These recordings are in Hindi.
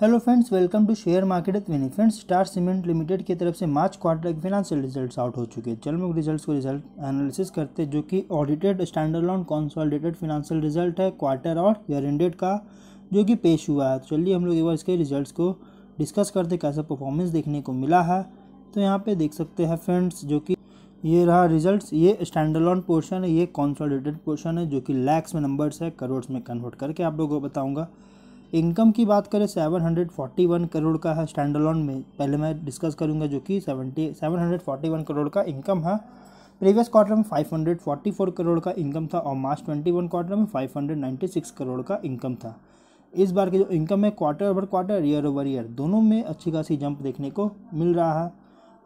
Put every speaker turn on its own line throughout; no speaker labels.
hello friends welcome to share market विनी विनी फ्रेंड्स स्टार सीमेंट लिमिटेड की तरफ से मार्च क्वार्टर के फिनेंशियल रिजल्ट्स आउट हो चुके हैं चलो रिजल्ट्स को रिजल्ट एनालिसिस करते हैं जो कि audited standalone consolidated financial result है क्वार्टर और ईयर इंडेड का जो कि पेश हुआ है तो चलिए हम लोग एक बार इसके रिजल्ट को डिस्कस करते कैसा परफॉर्मेंस देखने को मिला है तो यहाँ पर देख सकते हैं फ्रेंड्स जो कि ये रहा रिजल्ट्स ये स्टैंडर्लॉन पोर्शन है ये कॉन्सॉलिडेटेड पोर्शन है जो कि लैक्स में नंबर्स है करोड़ में कन्वर्ट करके आप लोगों को बताऊँगा इनकम की बात करें seven hundred forty one crore का है स्टैंड अलोन में पहले मैं डिस्कस करूंगा जो कि seven hundred forty one crore का इनकम है प्रीवियस क्वार्टर में five hundred forty four crore का इनकम था और मार्च ट्वेंटी वन क्वार्टर में five hundred ninety six crore का इनकम था इस बार की जो इनकम है quarter over quarter year over year दोनों में अच्छी खासी जंप देखने को मिल रहा है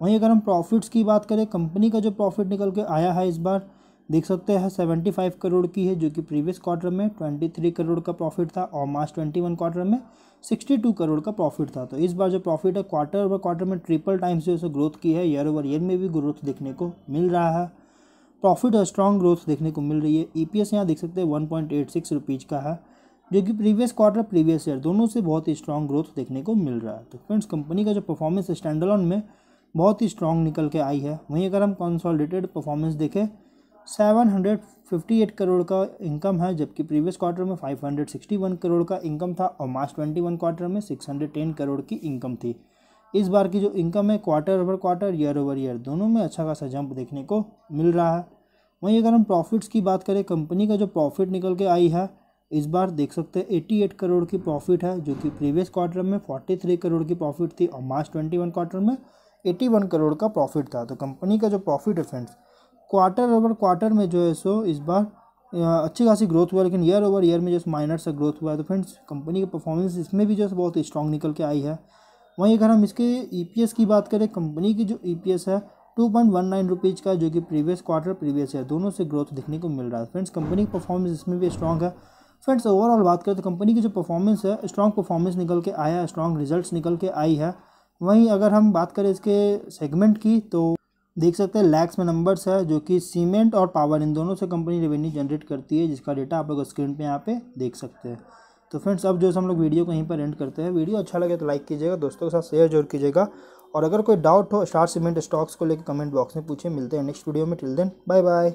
वहीं अगर हम प्रॉफिट्स की बात करें कंपनी का जो प्रॉफिट निकल के आया है इस बार देख सकते हैं सेवेंटी फाइव करोड़ की है जो कि प्रीवियस क्वार्टर में ट्वेंटी थ्री करोड़ का प्रॉफिट था और मार्च ट्वेंटी वन क्वार्टर में सिक्सटी टू करोड़ का प्रॉफिट था तो इस बार जो प्रॉफिट है क्वार्टर ओवर क्वार्टर में ट्रिपल टाइम्स जो है ग्रोथ की है ईयर ओवर ईयर में भी ग्रोथ देखने को मिल रहा है प्रॉफिट और स्ट्रॉन्ग ग्रोथ देखने को मिल रही है ई e पी यहाँ देख सकते हैं वन पॉइंट का है जो कि प्रीवियस क्वार्टर प्रीवियस ईयर दोनों से बहुत ही स्ट्रॉन्ग ग्रोथ देखने को मिल रहा है तो फ्रेंड्स कंपनी का जो परफॉर्मेंस स्टैंडलॉन में बहुत ही स्ट्रॉन्ग निकल के आई है वहीं अगर हम कंसोलिडेटेड परफॉर्मेंस देखें seven hundred fifty eight crore का इनकम है जबकि प्रीवियस क्वार्टर में five hundred sixty one crore का इनकम था और मार्च ट्वेंटी वन क्वार्टर में सिक्स हंड्रेड टेन करोड़ की इनकम थी इस बार की जो इनकम है quarter over quarter year over year दोनों में अच्छा खासा जंप देखने को मिल रहा है वहीं अगर हम प्रॉफिट्स की बात करें कंपनी का जो प्रॉफिट निकल के आई है इस बार देख सकते हैं एट्टी एट करोड़ की प्रॉफिट है जो कि प्रीवियस क्वार्टर में फोर्टी थ्री करोड़ की प्रॉफिट थी और मार्च ट्वेंटी वन क्वार्टर में एट्टी वन करोड़ का प्रॉफिट था तो कंपनी का जो प्रॉफिट है फ्रेंड्स क्वार्टर ओवर क्वार्टर में जो है सो इस बार अच्छी खासी ग्रोथ हुआ लेकिन ईयर ओवर ईयर में जो माइनर सा ग्रोथ हुआ है तो फ्रेंड्स कंपनी की परफॉर्मेंस इसमें भी जो है बहुत स्ट्रॉन्ग निकल के आई है वहीं अगर हम इसके ईपीएस की बात करें कंपनी की जो ईपीएस है two point one nine rupees का जो कि प्रीवियस क्वार्टर प्रीवियस है दोनों से ग्रोथ देखने को मिल रहा है फ्रेंड्स कंपनी की परफॉर्मेंस इसमें भी स्ट्रॉन्ग है फ्रेंड्स ओवरऑल बात करें तो कंपनी की जो परफॉर्मेंस है स्ट्रॉन्ग परफॉर्मेंस निकल के आया है स्ट्रॉन्ग रिज़ल्ट निकल के आई है वहीं अगर हम बात करें इसके सेगमेंट की तो देख सकते हैं लैक्स में नंबर्स है जो कि सीमेंट और पावर इन दोनों से कंपनी रेवेन्यू जनरेट करती है जिसका डेटा आप लोग स्क्रीन पे यहाँ पे देख सकते हैं तो फ्रेंड्स अब जो हम लोग वीडियो को यहीं पर एंड करते हैं वीडियो अच्छा लगे तो लाइक कीजिएगा दोस्तों के साथ शेयर जरूर कीजिएगा और अगर कोई डाउट हो स्टार सीमेंट स्टॉक्स को लेकर कमेंट बॉक्स में पूछे मिलते हैं नेक्स्ट वीडियो में टिल देन बाय बाय